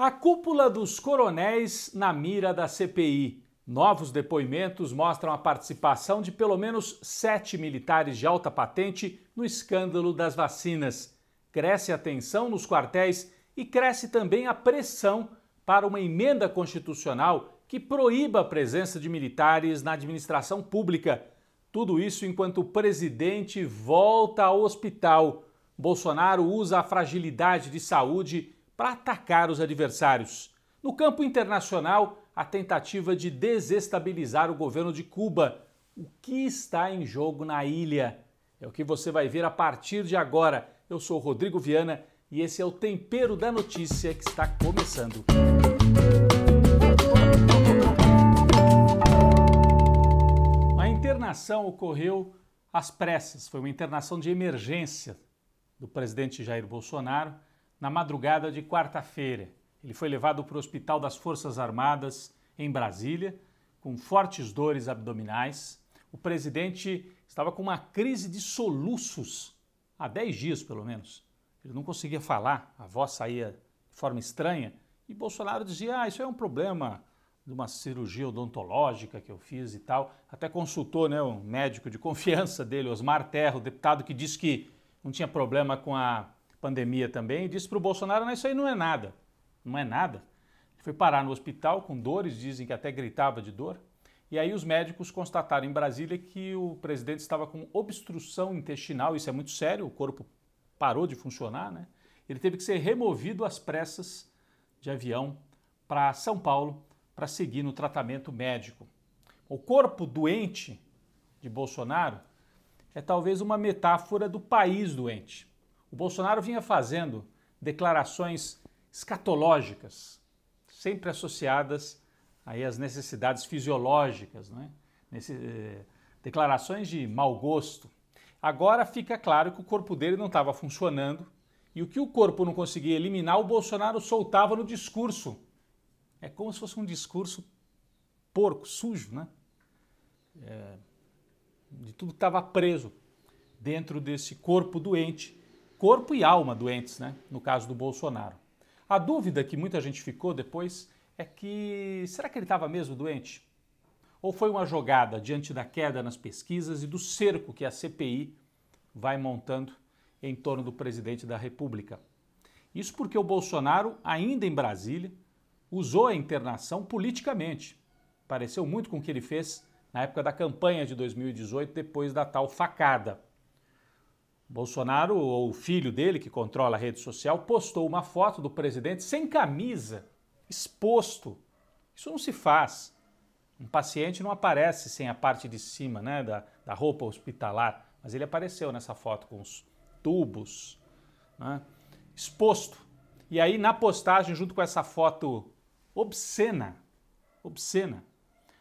A cúpula dos coronéis na mira da CPI. Novos depoimentos mostram a participação de pelo menos sete militares de alta patente no escândalo das vacinas. Cresce a tensão nos quartéis e cresce também a pressão para uma emenda constitucional que proíba a presença de militares na administração pública. Tudo isso enquanto o presidente volta ao hospital. Bolsonaro usa a fragilidade de saúde para atacar os adversários. No campo internacional, a tentativa de desestabilizar o governo de Cuba. O que está em jogo na ilha? É o que você vai ver a partir de agora. Eu sou Rodrigo Viana e esse é o Tempero da Notícia que está começando. A internação ocorreu às pressas, foi uma internação de emergência do presidente Jair Bolsonaro na madrugada de quarta-feira. Ele foi levado para o Hospital das Forças Armadas, em Brasília, com fortes dores abdominais. O presidente estava com uma crise de soluços, há 10 dias pelo menos. Ele não conseguia falar, a voz saía de forma estranha. E Bolsonaro dizia: Ah, isso é um problema de uma cirurgia odontológica que eu fiz e tal. Até consultou né, um médico de confiança dele, Osmar Terra, o deputado que disse que não tinha problema com a pandemia também, e disse para o Bolsonaro: não, isso aí não é nada. Não é nada. Ele foi parar no hospital com dores, dizem que até gritava de dor. E aí os médicos constataram em Brasília que o presidente estava com obstrução intestinal, isso é muito sério, o corpo parou de funcionar, né? Ele teve que ser removido às pressas de avião para São Paulo para seguir no tratamento médico. O corpo doente de Bolsonaro é talvez uma metáfora do país doente. O Bolsonaro vinha fazendo declarações escatológicas, sempre associadas aí às necessidades fisiológicas, né? Nesse, eh, declarações de mau gosto. Agora fica claro que o corpo dele não estava funcionando e o que o corpo não conseguia eliminar, o Bolsonaro soltava no discurso. É como se fosse um discurso porco, sujo, né? É, de tudo que estava preso dentro desse corpo doente corpo e alma doentes, né? no caso do Bolsonaro. A dúvida que muita gente ficou depois é que será que ele estava mesmo doente? Ou foi uma jogada diante da queda nas pesquisas e do cerco que a CPI vai montando em torno do presidente da República? Isso porque o Bolsonaro, ainda em Brasília, usou a internação politicamente. Pareceu muito com o que ele fez na época da campanha de 2018, depois da tal facada. Bolsonaro, ou o filho dele, que controla a rede social, postou uma foto do presidente sem camisa, exposto. Isso não se faz. Um paciente não aparece sem a parte de cima né, da, da roupa hospitalar, mas ele apareceu nessa foto com os tubos, né, exposto. E aí, na postagem, junto com essa foto obscena, obscena,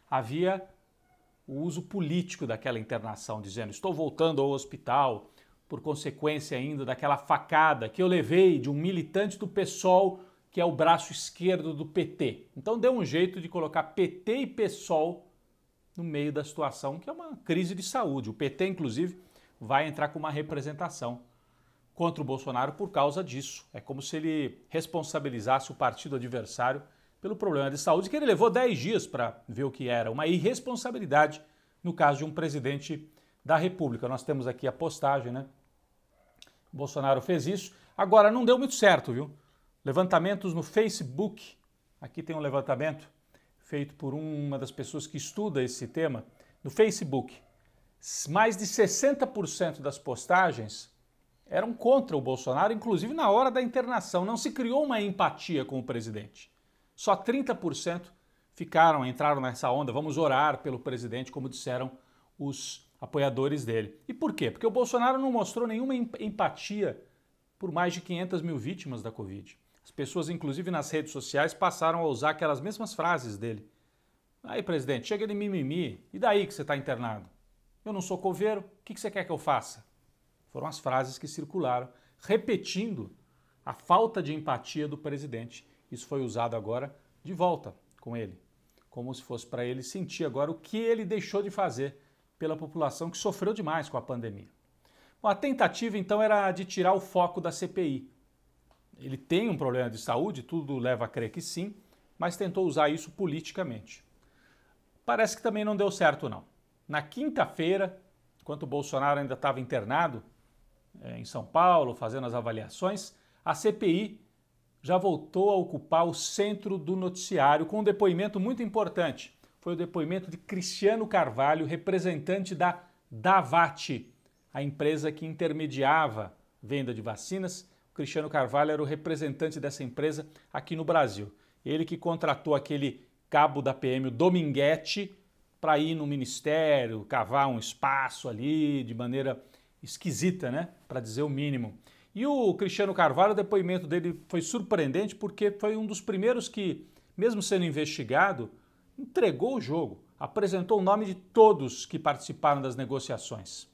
havia o uso político daquela internação, dizendo: estou voltando ao hospital, por consequência ainda daquela facada que eu levei de um militante do PSOL, que é o braço esquerdo do PT. Então deu um jeito de colocar PT e PSOL no meio da situação, que é uma crise de saúde. O PT, inclusive, vai entrar com uma representação contra o Bolsonaro por causa disso. É como se ele responsabilizasse o partido adversário pelo problema de saúde que ele levou 10 dias para ver o que era. Uma irresponsabilidade no caso de um presidente da República. Nós temos aqui a postagem, né? Bolsonaro fez isso. Agora, não deu muito certo, viu? Levantamentos no Facebook. Aqui tem um levantamento feito por uma das pessoas que estuda esse tema. No Facebook, mais de 60% das postagens eram contra o Bolsonaro, inclusive na hora da internação. Não se criou uma empatia com o presidente. Só 30% ficaram, entraram nessa onda, vamos orar pelo presidente, como disseram os apoiadores dele. E por quê? Porque o Bolsonaro não mostrou nenhuma empatia por mais de 500 mil vítimas da Covid. As pessoas, inclusive nas redes sociais, passaram a usar aquelas mesmas frases dele. Aí, presidente, chega de mimimi, e daí que você está internado? Eu não sou coveiro, o que você quer que eu faça? Foram as frases que circularam, repetindo a falta de empatia do presidente. Isso foi usado agora de volta com ele, como se fosse para ele sentir agora o que ele deixou de fazer pela população que sofreu demais com a pandemia. Bom, a tentativa então era de tirar o foco da CPI. Ele tem um problema de saúde, tudo leva a crer que sim, mas tentou usar isso politicamente. Parece que também não deu certo, não. Na quinta-feira, enquanto o Bolsonaro ainda estava internado é, em São Paulo, fazendo as avaliações, a CPI já voltou a ocupar o centro do noticiário com um depoimento muito importante foi o depoimento de Cristiano Carvalho, representante da Davati, a empresa que intermediava venda de vacinas. O Cristiano Carvalho era o representante dessa empresa aqui no Brasil. Ele que contratou aquele cabo da PM, o Dominguete, para ir no ministério, cavar um espaço ali de maneira esquisita, né? Para dizer o mínimo. E o Cristiano Carvalho, o depoimento dele foi surpreendente porque foi um dos primeiros que, mesmo sendo investigado, entregou o jogo, apresentou o nome de todos que participaram das negociações,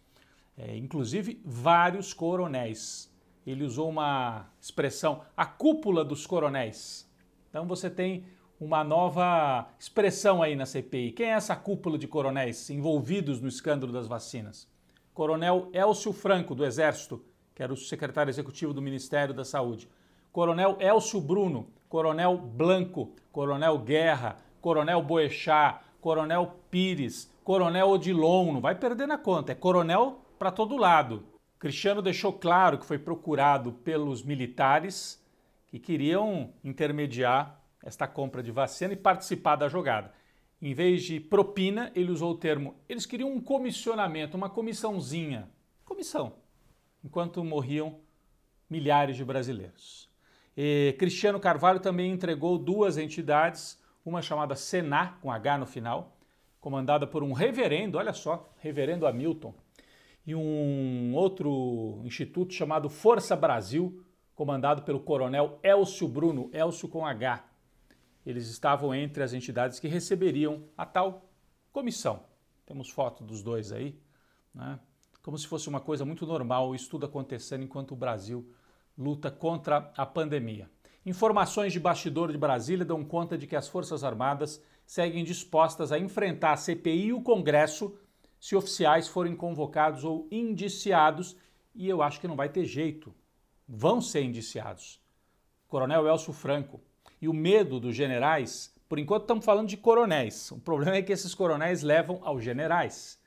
é, inclusive vários coronéis. Ele usou uma expressão, a cúpula dos coronéis. Então você tem uma nova expressão aí na CPI. Quem é essa cúpula de coronéis envolvidos no escândalo das vacinas? Coronel Elcio Franco, do Exército, que era o secretário executivo do Ministério da Saúde. Coronel Elcio Bruno, Coronel Blanco, Coronel Guerra, Coronel Boechat, Coronel Pires, Coronel Odilon, não vai perder na conta, é coronel para todo lado. Cristiano deixou claro que foi procurado pelos militares que queriam intermediar esta compra de vacina e participar da jogada. Em vez de propina, ele usou o termo, eles queriam um comissionamento, uma comissãozinha. Comissão. Enquanto morriam milhares de brasileiros. E Cristiano Carvalho também entregou duas entidades uma chamada Senar, com H no final, comandada por um reverendo, olha só, reverendo Hamilton, e um outro instituto chamado Força Brasil, comandado pelo coronel Elcio Bruno, Elcio com H. Eles estavam entre as entidades que receberiam a tal comissão. Temos foto dos dois aí, né? como se fosse uma coisa muito normal, isso tudo acontecendo enquanto o Brasil luta contra a pandemia. Informações de bastidor de Brasília dão conta de que as Forças Armadas seguem dispostas a enfrentar a CPI e o Congresso se oficiais forem convocados ou indiciados, e eu acho que não vai ter jeito. Vão ser indiciados. Coronel Elcio Franco. E o medo dos generais, por enquanto estamos falando de coronéis. O problema é que esses coronéis levam aos generais.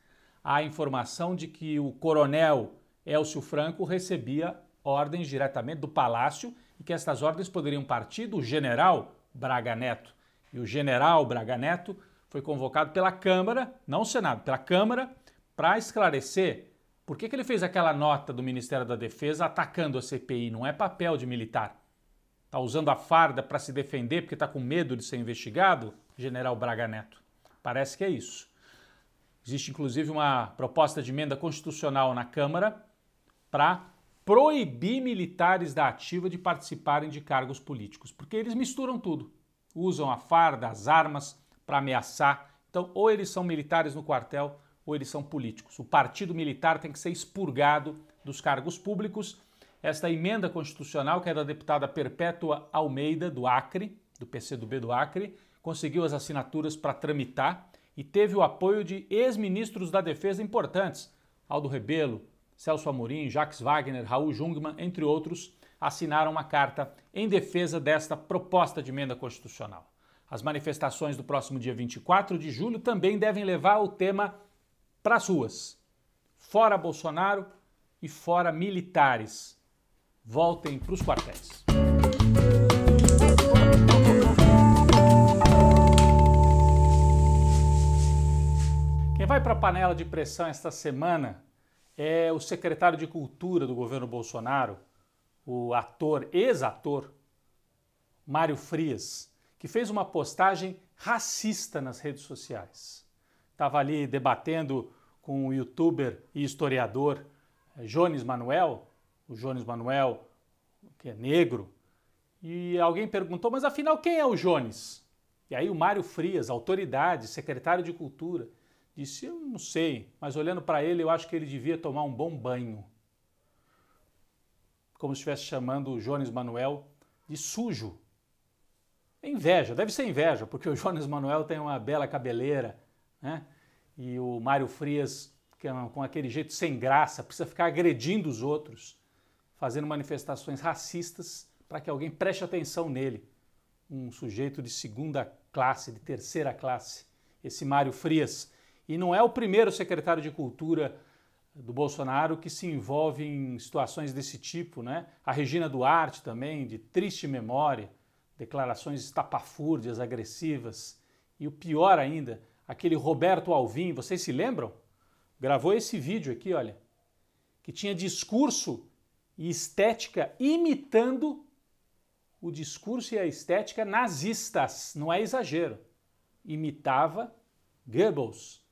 Há informação de que o coronel Elcio Franco recebia ordens diretamente do palácio e que estas ordens poderiam partir do general Braga Neto. E o general Braga Neto foi convocado pela Câmara, não o Senado, pela Câmara, para esclarecer por que, que ele fez aquela nota do Ministério da Defesa atacando a CPI. Não é papel de militar. Está usando a farda para se defender porque está com medo de ser investigado? General Braga Neto. Parece que é isso. Existe inclusive uma proposta de emenda constitucional na Câmara para proibir militares da ativa de participarem de cargos políticos, porque eles misturam tudo. Usam a farda, as armas para ameaçar. Então, ou eles são militares no quartel, ou eles são políticos. O partido militar tem que ser expurgado dos cargos públicos. Esta emenda constitucional, que é da deputada Perpétua Almeida, do Acre, do PCdoB do Acre, conseguiu as assinaturas para tramitar e teve o apoio de ex-ministros da Defesa importantes, Aldo Rebelo, Celso Amorim, Jacques Wagner, Raul Jungmann, entre outros, assinaram uma carta em defesa desta proposta de emenda constitucional. As manifestações do próximo dia 24 de julho também devem levar o tema para as ruas. Fora Bolsonaro e fora militares. Voltem para os quartéis. Quem vai para a panela de pressão esta semana é o secretário de Cultura do governo Bolsonaro, o ator, ex-ator, Mário Frias, que fez uma postagem racista nas redes sociais. Estava ali debatendo com o youtuber e historiador é, Jones Manuel, o Jones Manuel, que é negro, e alguém perguntou, mas afinal quem é o Jones? E aí o Mário Frias, autoridade, secretário de Cultura, Disse: Eu não sei, mas olhando para ele, eu acho que ele devia tomar um bom banho. Como se estivesse chamando o Jones Manuel de sujo. É inveja, deve ser inveja, porque o Jones Manuel tem uma bela cabeleira, né? E o Mário Frias, que é com aquele jeito sem graça, precisa ficar agredindo os outros, fazendo manifestações racistas para que alguém preste atenção nele. Um sujeito de segunda classe, de terceira classe, esse Mário Frias e não é o primeiro secretário de Cultura do Bolsonaro que se envolve em situações desse tipo, né? A Regina Duarte também, de triste memória, declarações estapafúrdias, agressivas. E o pior ainda, aquele Roberto Alvim, vocês se lembram? Gravou esse vídeo aqui, olha, que tinha discurso e estética imitando o discurso e a estética nazistas, não é exagero. Imitava Goebbels,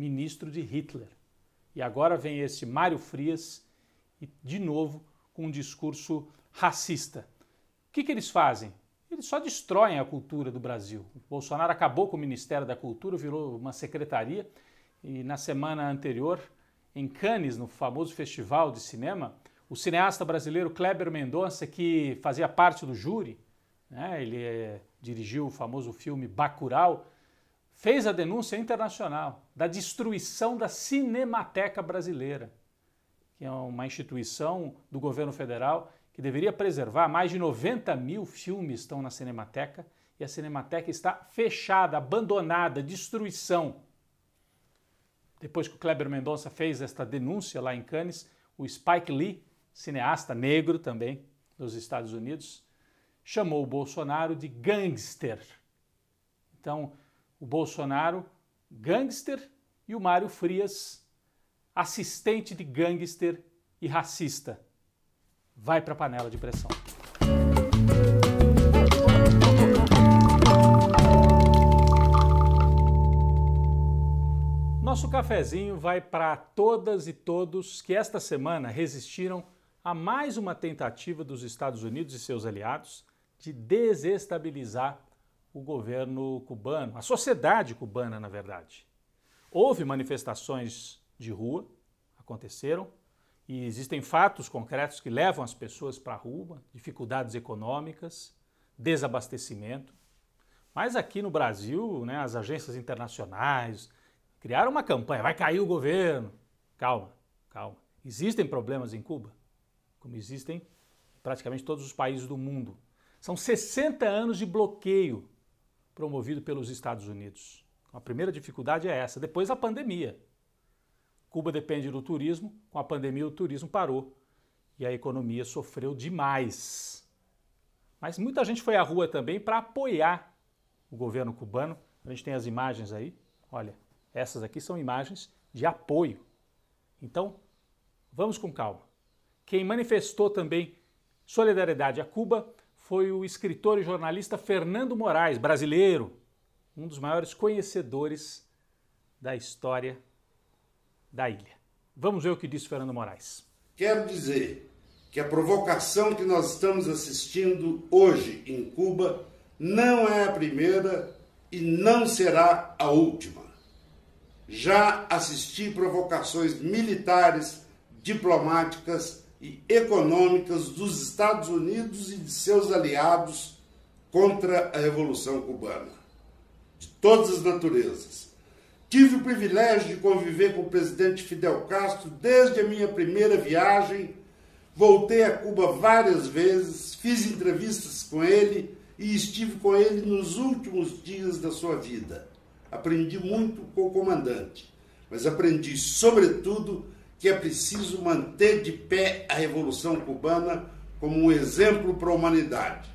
ministro de Hitler. E agora vem esse Mário Frias, e de novo com um discurso racista. O que, que eles fazem? Eles só destroem a cultura do Brasil. O Bolsonaro acabou com o Ministério da Cultura, virou uma secretaria, e na semana anterior, em Cannes, no famoso festival de cinema, o cineasta brasileiro Kleber Mendonça, que fazia parte do júri, né, ele é, dirigiu o famoso filme Bacurau, fez a denúncia internacional da destruição da Cinemateca Brasileira, que é uma instituição do governo federal que deveria preservar. Mais de 90 mil filmes estão na Cinemateca e a Cinemateca está fechada, abandonada, destruição. Depois que o Kleber Mendonça fez esta denúncia lá em Cannes, o Spike Lee, cineasta negro também dos Estados Unidos, chamou o Bolsonaro de gangster. Então, o Bolsonaro, gangster, e o Mário Frias, assistente de gangster e racista. Vai para a panela de pressão. Nosso cafezinho vai para todas e todos que esta semana resistiram a mais uma tentativa dos Estados Unidos e seus aliados de desestabilizar o governo cubano, a sociedade cubana, na verdade. Houve manifestações de rua, aconteceram, e existem fatos concretos que levam as pessoas para a rua, dificuldades econômicas, desabastecimento. Mas aqui no Brasil, né, as agências internacionais criaram uma campanha, vai cair o governo. Calma, calma. Existem problemas em Cuba, como existem em praticamente todos os países do mundo. São 60 anos de bloqueio promovido pelos Estados Unidos. A primeira dificuldade é essa. Depois a pandemia. Cuba depende do turismo, com a pandemia o turismo parou e a economia sofreu demais. Mas muita gente foi à rua também para apoiar o governo cubano. A gente tem as imagens aí. Olha, essas aqui são imagens de apoio. Então, vamos com calma. Quem manifestou também solidariedade a Cuba foi o escritor e jornalista Fernando Moraes, brasileiro, um dos maiores conhecedores da história da ilha. Vamos ver o que disse Fernando Moraes. Quero dizer que a provocação que nós estamos assistindo hoje em Cuba não é a primeira e não será a última. Já assisti provocações militares, diplomáticas e econômicas dos Estados Unidos e de seus aliados contra a Revolução Cubana, de todas as naturezas. Tive o privilégio de conviver com o presidente Fidel Castro desde a minha primeira viagem. Voltei a Cuba várias vezes, fiz entrevistas com ele e estive com ele nos últimos dias da sua vida. Aprendi muito com o comandante, mas aprendi, sobretudo, que é preciso manter de pé a Revolução Cubana como um exemplo para a humanidade.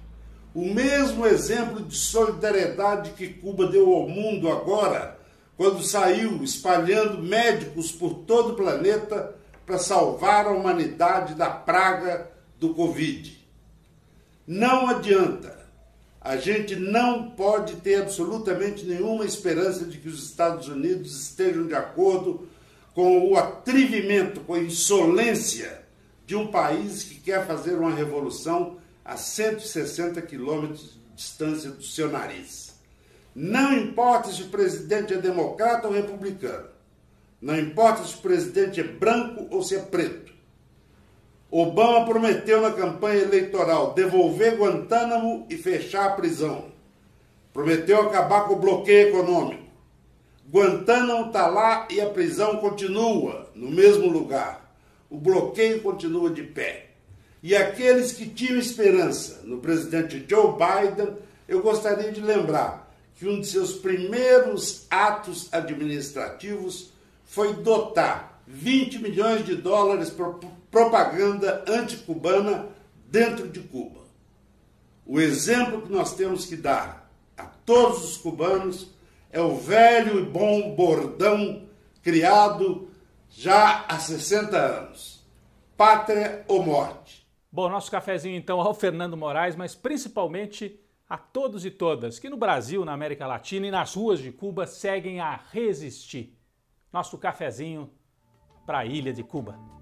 O mesmo exemplo de solidariedade que Cuba deu ao mundo agora, quando saiu espalhando médicos por todo o planeta para salvar a humanidade da praga do Covid. Não adianta. A gente não pode ter absolutamente nenhuma esperança de que os Estados Unidos estejam de acordo com o atrevimento, com a insolência de um país que quer fazer uma revolução a 160 quilômetros de distância do seu nariz. Não importa se o presidente é democrata ou republicano, não importa se o presidente é branco ou se é preto. Obama prometeu na campanha eleitoral devolver Guantánamo e fechar a prisão. Prometeu acabar com o bloqueio econômico Guantánamo está lá e a prisão continua no mesmo lugar. O bloqueio continua de pé. E aqueles que tinham esperança no presidente Joe Biden, eu gostaria de lembrar que um de seus primeiros atos administrativos foi dotar 20 milhões de dólares para propaganda anticubana dentro de Cuba. O exemplo que nós temos que dar a todos os cubanos é o velho e bom bordão criado já há 60 anos: pátria ou morte. Bom, nosso cafezinho então ao Fernando Moraes, mas principalmente a todos e todas que no Brasil, na América Latina e nas ruas de Cuba seguem a resistir. Nosso cafezinho para a ilha de Cuba.